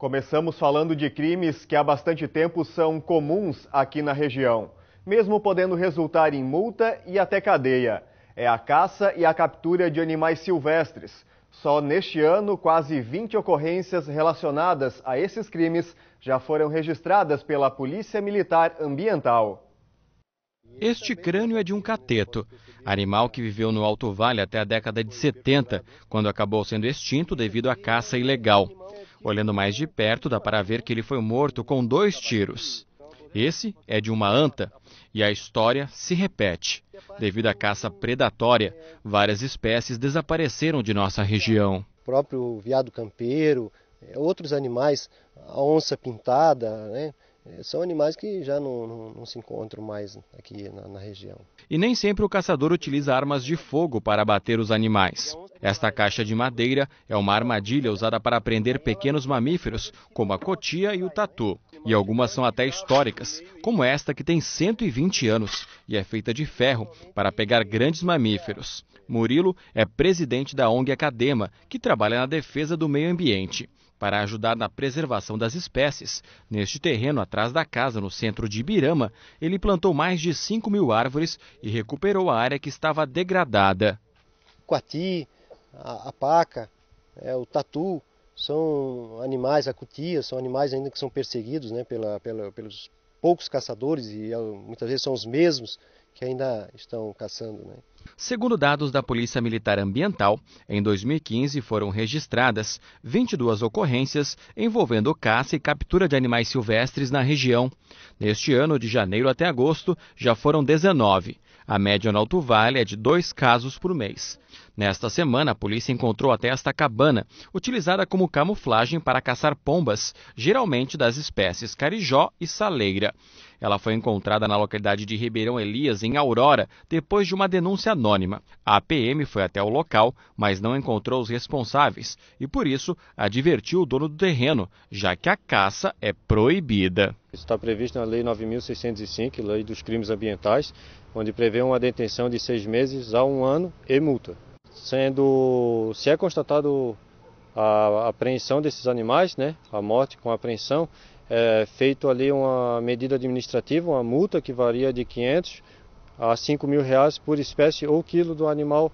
Começamos falando de crimes que há bastante tempo são comuns aqui na região, mesmo podendo resultar em multa e até cadeia. É a caça e a captura de animais silvestres. Só neste ano, quase 20 ocorrências relacionadas a esses crimes já foram registradas pela Polícia Militar Ambiental. Este crânio é de um cateto, animal que viveu no Alto Vale até a década de 70, quando acabou sendo extinto devido à caça ilegal. Olhando mais de perto, dá para ver que ele foi morto com dois tiros. Esse é de uma anta, e a história se repete. Devido à caça predatória, várias espécies desapareceram de nossa região. O próprio viado campeiro, é, outros animais, a onça pintada, né? É, são animais que já não, não, não se encontram mais aqui na, na, região. E nem sempre o caçador utiliza armas de fogo para abater os animais. Esta caixa de madeira é uma armadilha usada para prender pequenos mamíferos, como a cotia e o tatu. E algumas são até históricas, como esta que tem 120 anos e é feita de ferro para pegar grandes mamíferos. Murilo é presidente da ONG Academa, que trabalha na defesa do meio ambiente. Para ajudar na preservação das espécies, neste terreno atrás da casa, no centro de Ibirama, ele plantou mais de 5 mil árvores e recuperou a área que estava degradada. O coati, a, a paca, é, o tatu, são animais, a cutia, são animais ainda que são perseguidos né, pela, pela, pelos poucos caçadores e é, muitas vezes são os mesmos que ainda estão caçando. Né? Segundo dados da Polícia Militar Ambiental, em 2015 foram registradas 22 ocorrências envolvendo caça e captura de animais silvestres na região. Neste ano, de janeiro até agosto, já foram 19. A média no Alto Vale é de dois casos por mês. Nesta semana, a polícia encontrou até esta cabana, utilizada como camuflagem para caçar pombas, geralmente das espécies carijó e saleira. Ela foi encontrada na localidade de Ribeirão Elias, em Aurora, depois de uma denúncia anônima. A PM foi até o local, mas não encontrou os responsáveis e, por isso, advertiu o dono do terreno, já que a caça é proibida. Isso está previsto na Lei 9.605, Lei dos Crimes Ambientais, onde prevê uma detenção de seis meses a um ano e multa. Sendo, se é constatado a apreensão desses animais, né, a morte com a apreensão, é feito ali uma medida administrativa, uma multa que varia de 500 a 5 mil reais por espécie ou quilo do animal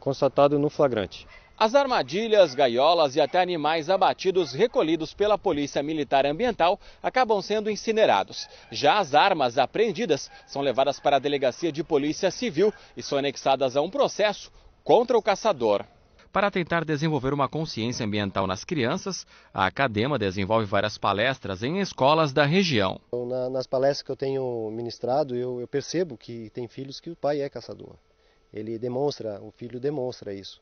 constatado no flagrante. As armadilhas, gaiolas e até animais abatidos recolhidos pela Polícia Militar Ambiental acabam sendo incinerados. Já as armas apreendidas são levadas para a Delegacia de Polícia Civil e são anexadas a um processo contra o caçador. Para tentar desenvolver uma consciência ambiental nas crianças, a Academa desenvolve várias palestras em escolas da região. Então, nas palestras que eu tenho ministrado, eu, eu percebo que tem filhos que o pai é caçador. Ele demonstra, o filho demonstra isso.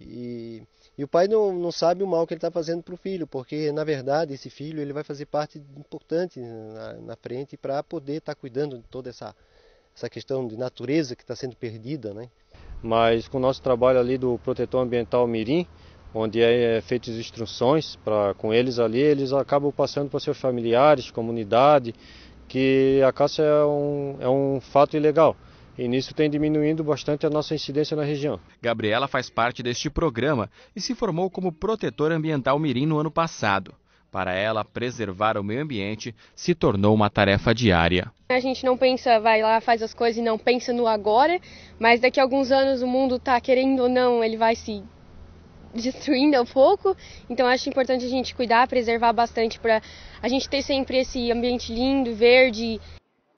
E, e o pai não, não sabe o mal que ele está fazendo para o filho, porque na verdade esse filho ele vai fazer parte importante na, na frente para poder estar tá cuidando de toda essa, essa questão de natureza que está sendo perdida. Né? Mas com o nosso trabalho ali do protetor ambiental Mirim, onde é, é feitas instruções para com eles ali, eles acabam passando para seus familiares, comunidade, que a caça é um, é um fato ilegal e nisso tem diminuindo bastante a nossa incidência na região. Gabriela faz parte deste programa e se formou como protetora ambiental mirim no ano passado. Para ela, preservar o meio ambiente se tornou uma tarefa diária. A gente não pensa, vai lá, faz as coisas e não pensa no agora, mas daqui a alguns anos o mundo está querendo ou não, ele vai se destruindo um pouco. Então acho importante a gente cuidar, preservar bastante para a gente ter sempre esse ambiente lindo, verde.